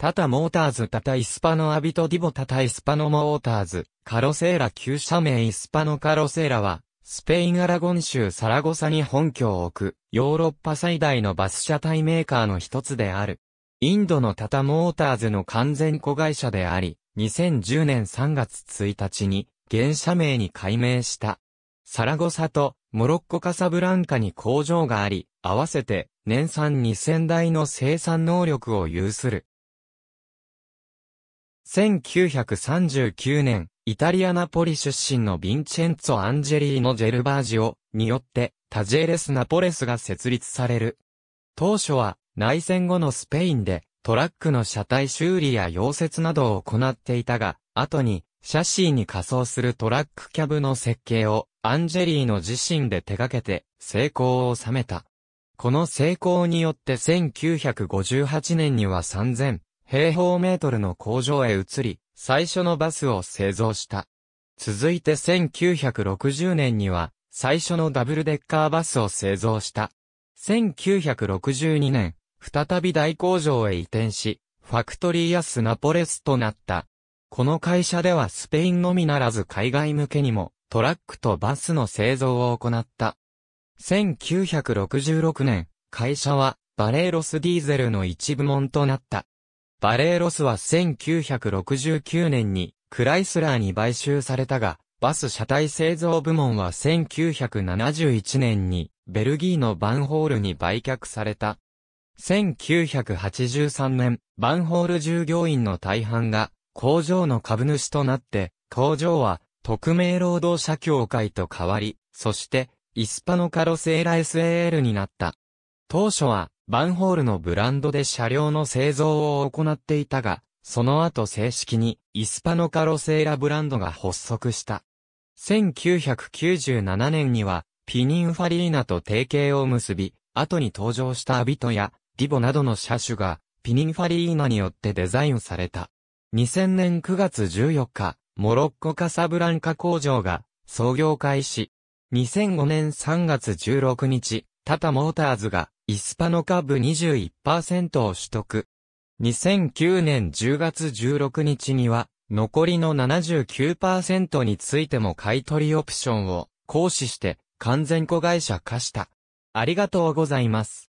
タタモーターズタタイスパノアビトディボタタイスパノモーターズ、カロセーラ旧社名イスパノカロセーラは、スペインアラゴン州サラゴサに本拠を置く、ヨーロッパ最大のバス車体メーカーの一つである。インドのタタモーターズの完全子会社であり、2010年3月1日に、現社名に改名した。サラゴサとモロッコカサブランカに工場があり、合わせて年産2000台の生産能力を有する。1939年、イタリアナポリ出身のヴィンチェンツォ・アンジェリーノ・ジェルバージオによってタジェレス・ナポレスが設立される。当初は内戦後のスペインでトラックの車体修理や溶接などを行っていたが、後にシャシーに仮装するトラックキャブの設計をアンジェリーノ自身で手掛けて成功を収めた。この成功によって1958年には3000平方メートルの工場へ移り、最初のバスを製造した。続いて1960年には、最初のダブルデッカーバスを製造した。1962年、再び大工場へ移転し、ファクトリーやスナポレスとなった。この会社ではスペインのみならず海外向けにも、トラックとバスの製造を行った。1966年、会社は、バレーロスディーゼルの一部門となった。バレーロスは1969年にクライスラーに買収されたが、バス車体製造部門は1971年にベルギーのバンホールに売却された。1983年、バンホール従業員の大半が工場の株主となって、工場は特命労働者協会と変わり、そしてイスパノカロセーラ SAL になった。当初はバンホールのブランドで車両の製造を行っていたが、その後正式にイスパノカロセーラブランドが発足した。1997年にはピニンファリーナと提携を結び、後に登場したアビトやディボなどの車種がピニンファリーナによってデザインされた。2000年9月14日、モロッコカサブランカ工場が創業開始。2005年3月16日、タタモーターズがイスパの株21%を取得。2009年10月16日には、残りの79%についても買取オプションを行使して完全子会社化した。ありがとうございます。